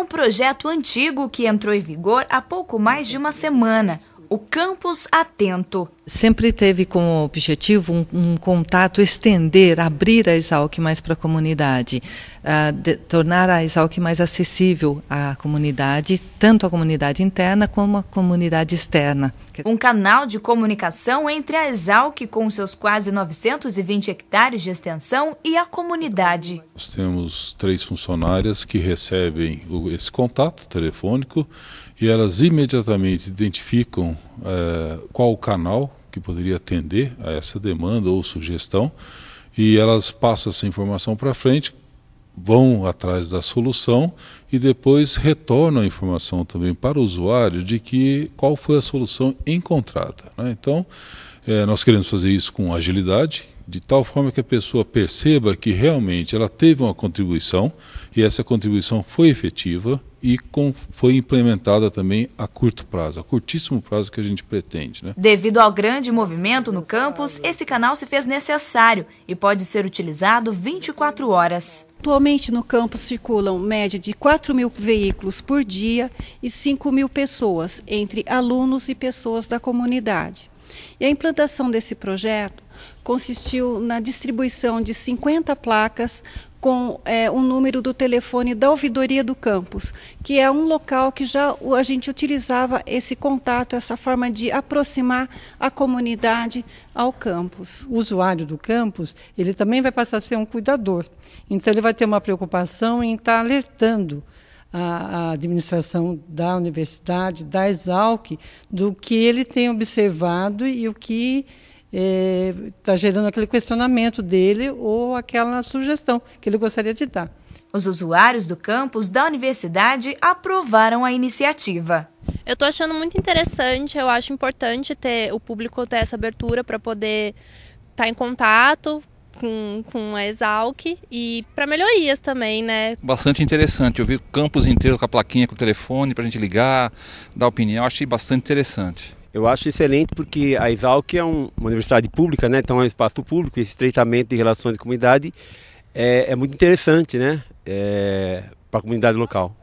um projeto antigo que entrou em vigor há pouco mais de uma semana, o Campus Atento sempre teve como objetivo um, um, contato, estender, abrir a Exalc mais para a comunidade, uh, de, tornar a Exalc mais acessível à comunidade, tanto à comunidade interna como à comunidade externa. Um canal de comunicação entre a Exalc, com seus quase 920 hectares de extensão, e a comunidade. Nós temos três funcionárias que recebem o, esse contato telefônico e elas imediatamente identificam eh, qual o canal que poderia atender a essa demanda ou sugestão, e elas passam essa informação para frente, vão atrás da solução e depois retornam a informação também para o usuário de que qual foi a solução encontrada. Né? Então, é, nós queremos fazer isso com agilidade, de tal forma que a pessoa perceba que realmente ela teve uma contribuição e essa contribuição foi efetiva e com, foi implementada também a curto prazo, a curtíssimo prazo que a gente pretende. Né? Devido ao grande movimento no campus, esse canal se fez necessário e pode ser utilizado 24 horas. Atualmente no campus circulam média de 4 mil veículos por dia e 5 mil pessoas, entre alunos e pessoas da comunidade. E a implantação desse projeto consistiu na distribuição de 50 placas com é, um número do telefone da ouvidoria do campus, que é um local que já a gente utilizava esse contato, essa forma de aproximar a comunidade ao campus. O usuário do campus, ele também vai passar a ser um cuidador. Então ele vai ter uma preocupação em estar alertando a, a administração da universidade, da Exalc, do que ele tem observado e o que está eh, gerando aquele questionamento dele ou aquela sugestão que ele gostaria de dar. Os usuários do campus da universidade aprovaram a iniciativa. Eu estou achando muito interessante, eu acho importante ter o público ter essa abertura para poder estar tá em contato com, com a Exalc e para melhorias também, né? Bastante interessante. Eu vi o campus inteiro com a plaquinha, com o telefone para a gente ligar, dar opinião. achei bastante interessante. Eu acho excelente porque a Exalc é um, uma universidade pública, né? Então é um espaço público. Esse estreitamento de relações de comunidade é, é muito interessante, né? É, para a comunidade local.